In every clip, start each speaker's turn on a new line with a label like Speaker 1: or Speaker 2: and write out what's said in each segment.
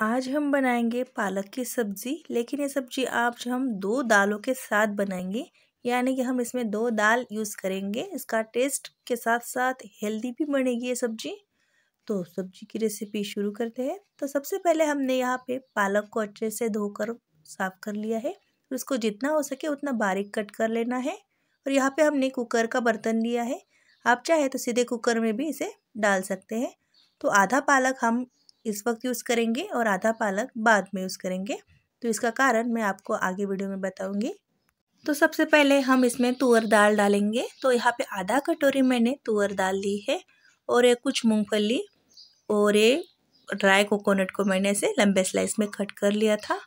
Speaker 1: आज हम बनाएंगे पालक की सब्ज़ी लेकिन ये सब्ज़ी आज हम दो दालों के साथ बनाएंगे यानी कि हम इसमें दो दाल यूज़ करेंगे इसका टेस्ट के साथ साथ हेल्दी भी बनेगी ये सब्ज़ी तो सब्ज़ी की रेसिपी शुरू करते हैं तो सबसे पहले हमने यहाँ पे पालक को अच्छे से धोकर साफ़ कर लिया है उसको जितना हो सके उतना बारीक कट कर लेना है और यहाँ पर हमने कुकर का बर्तन लिया है आप चाहे तो सीधे कुकर में भी इसे डाल सकते हैं तो आधा पालक हम इस वक्त यूज़ करेंगे और आधा पालक बाद में यूज़ करेंगे तो इसका कारण मैं आपको आगे वीडियो में बताऊँगी तो सबसे पहले हम इसमें तुअर दाल डालेंगे तो यहाँ पे आधा कटोरी मैंने तुअर दाल ली है और ये कुछ मूंगफली और ये ड्राई कोकोनट को मैंने ऐसे लंबे स्लाइस में कट कर लिया था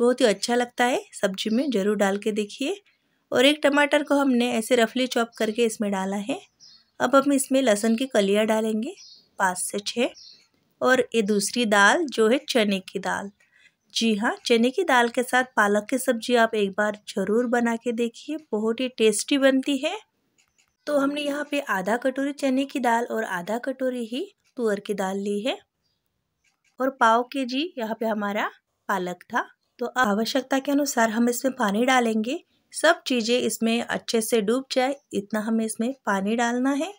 Speaker 1: बहुत ही अच्छा लगता है सब्जी में ज़रूर डाल के देखिए और एक टमाटर को हमने ऐसे रफली चॉप करके इसमें डाला है अब हम इसमें लहसुन की कलियाँ डालेंगे पाँच से छः और ये दूसरी दाल जो है चने की दाल जी हाँ चने की दाल के साथ पालक की सब्जी आप एक बार ज़रूर बना के देखिए बहुत ही टेस्टी बनती है तो हमने यहाँ पे आधा कटोरी चने की दाल और आधा कटोरी ही तुअर की दाल ली है और पाव के जी यहाँ पे हमारा पालक था तो आवश्यकता के अनुसार हम इसमें पानी डालेंगे सब चीज़ें इसमें अच्छे से डूब जाए इतना हमें इसमें पानी डालना है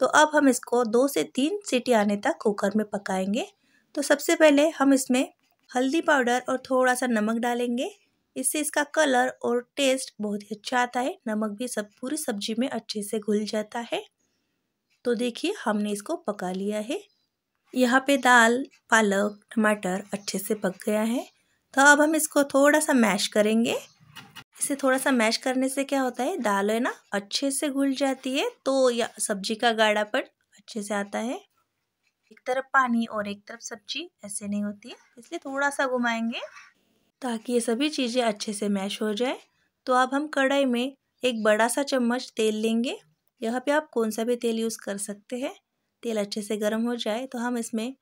Speaker 1: तो अब हम इसको दो से तीन सीटी आने तक कुकर में पकाएंगे तो सबसे पहले हम इसमें हल्दी पाउडर और थोड़ा सा नमक डालेंगे इससे इसका कलर और टेस्ट बहुत ही अच्छा आता है नमक भी सब पूरी सब्जी में अच्छे से घुल जाता है तो देखिए हमने इसको पका लिया है यहाँ पे दाल पालक टमाटर अच्छे से पक गया है तो अब हम इसको थोड़ा सा मैश करेंगे इसे थोड़ा सा मैश करने से क्या होता है दाल है ना अच्छे से घुल जाती है तो या सब्जी का गाढ़ापन अच्छे से आता है एक तरफ पानी और एक तरफ सब्जी ऐसे नहीं होती है इसलिए थोड़ा सा घुमाएंगे ताकि ये सभी चीज़ें अच्छे से मैश हो जाए तो अब हम कढ़ाई में एक बड़ा सा चम्मच तेल लेंगे यहाँ पे आप कौन सा भी तेल यूज़ कर सकते हैं तेल अच्छे से गर्म हो जाए तो हम इसमें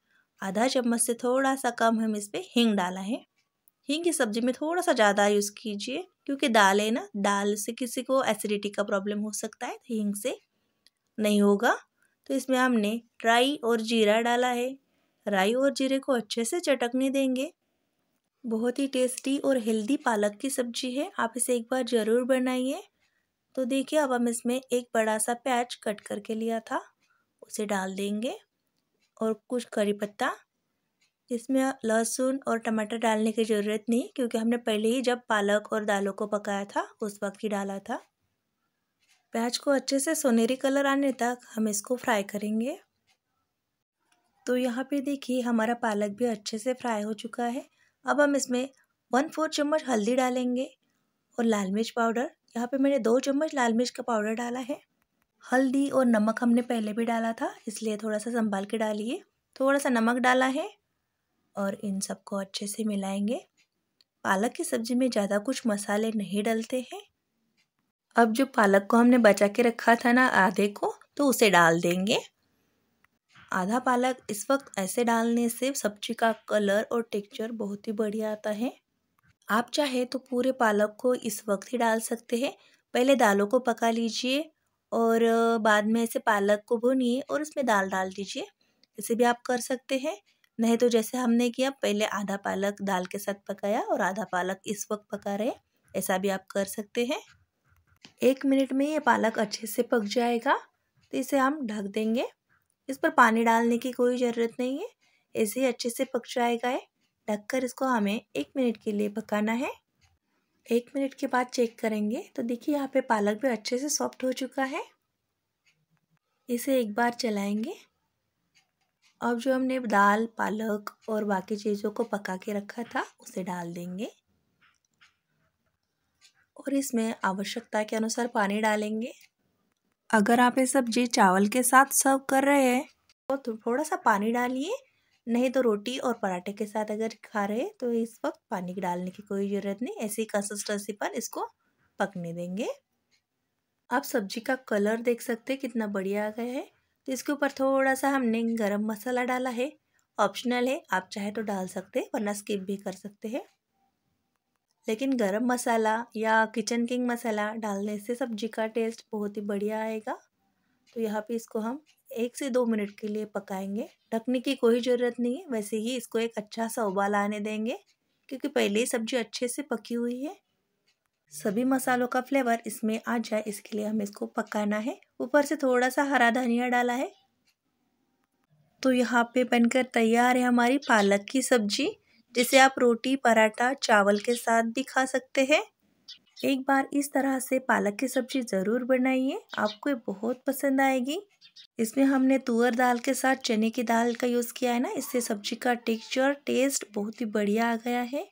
Speaker 1: आधा चम्मच से थोड़ा सा कम हम इस पर हींग डाला है हींग की सब्ज़ी में थोड़ा सा ज़्यादा यूज़ कीजिए क्योंकि दाल है ना दाल से किसी को एसिडिटी का प्रॉब्लम हो सकता है तो हींग से नहीं होगा तो इसमें हमने राई और जीरा डाला है राई और जीरे को अच्छे से चटकने देंगे बहुत ही टेस्टी और हेल्दी पालक की सब्जी है आप इसे एक बार ज़रूर बनाइए तो देखिए अब हम इसमें एक बड़ा सा प्याज कट करके लिया था उसे डाल देंगे और कुछ करी पत्ता इसमें लहसुन और टमाटर डालने की ज़रूरत नहीं क्योंकि हमने पहले ही जब पालक और दालों को पकाया था उस वक्त ही डाला था प्याज को अच्छे से सोनेरी कलर आने तक हम इसको फ्राई करेंगे तो यहाँ पे देखिए हमारा पालक भी अच्छे से फ्राई हो चुका है अब हम इसमें वन फोर चम्मच हल्दी डालेंगे और लाल मिर्च पाउडर यहाँ पे मैंने दो चम्मच लाल मिर्च का पाउडर डाला है हल्दी और नमक हमने पहले भी डाला था इसलिए थोड़ा सा संभाल के डालिए थोड़ा सा नमक डाला है और इन सबको अच्छे से मिलाएंगे पालक की सब्ज़ी में ज़्यादा कुछ मसाले नहीं डलते हैं अब जो पालक को हमने बचा के रखा था ना आधे को तो उसे डाल देंगे आधा पालक इस वक्त ऐसे डालने से सब्जी का कलर और टेक्चर बहुत ही बढ़िया आता है आप चाहे तो पूरे पालक को इस वक्त ही डाल सकते हैं पहले दालों को पका लीजिए और बाद में ऐसे पालक को भुनिए और उसमें दाल डाल दीजिए इसे भी आप कर सकते हैं नहीं तो जैसे हमने किया पहले आधा पालक दाल के साथ पकाया और आधा पालक इस वक्त पका रहे ऐसा भी आप कर सकते हैं एक मिनट में ये पालक अच्छे से पक जाएगा तो इसे हम ढक देंगे इस पर पानी डालने की कोई ज़रूरत नहीं है ऐसे ही अच्छे से पक जाएगा ये कर इसको हमें एक मिनट के लिए पकाना है एक मिनट के बाद चेक करेंगे तो देखिए यहाँ पे पालक भी अच्छे से सॉफ्ट हो चुका है इसे एक बार चलाएंगे अब जो हमने दाल पालक और बाकी चीज़ों को पका के रखा था उसे डाल देंगे और इसमें आवश्यकता के अनुसार पानी डालेंगे अगर आप ये सब्जी चावल के साथ सर्व कर रहे हैं तो थोड़ा सा पानी डालिए नहीं तो रोटी और पराठे के साथ अगर खा रहे तो इस वक्त पानी डालने की कोई ज़रूरत नहीं ऐसी कंसिस्टेंसी पर इसको पकने देंगे आप सब्जी का कलर देख सकते हैं कितना बढ़िया आ गया है इसके ऊपर थोड़ा सा हमने गरम मसाला डाला है ऑप्शनल है आप चाहे तो डाल सकते हैं वरना स्किप भी कर सकते हैं लेकिन गरम मसाला या किचन किंग मसाला डालने से सब्जी का टेस्ट बहुत ही बढ़िया आएगा तो यहाँ पे इसको हम एक से दो मिनट के लिए पकाएंगे ढकने की कोई ज़रूरत नहीं है वैसे ही इसको एक अच्छा सा उबाल आने देंगे क्योंकि पहले ही सब्जी अच्छे से पकी हुई है सभी मसालों का फ्लेवर इसमें आ जाए इसके लिए हमें इसको पकाना है ऊपर से थोड़ा सा हरा धनिया डाला है तो यहाँ पे बनकर तैयार है हमारी पालक की सब्जी जिसे आप रोटी पराठा चावल के साथ भी खा सकते हैं एक बार इस तरह से पालक की सब्जी ज़रूर बनाइए आपको बहुत पसंद आएगी इसमें हमने तुअर दाल के साथ चने की दाल का यूज़ किया है ना इससे सब्जी का टेक्सचर टेस्ट बहुत ही बढ़िया आ गया है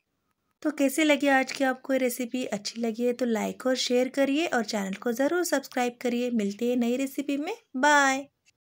Speaker 1: तो कैसे लगी आज की आपको ये रेसिपी अच्छी लगी है तो लाइक और शेयर करिए और चैनल को ज़रूर सब्सक्राइब करिए मिलते हैं नई रेसिपी में बाय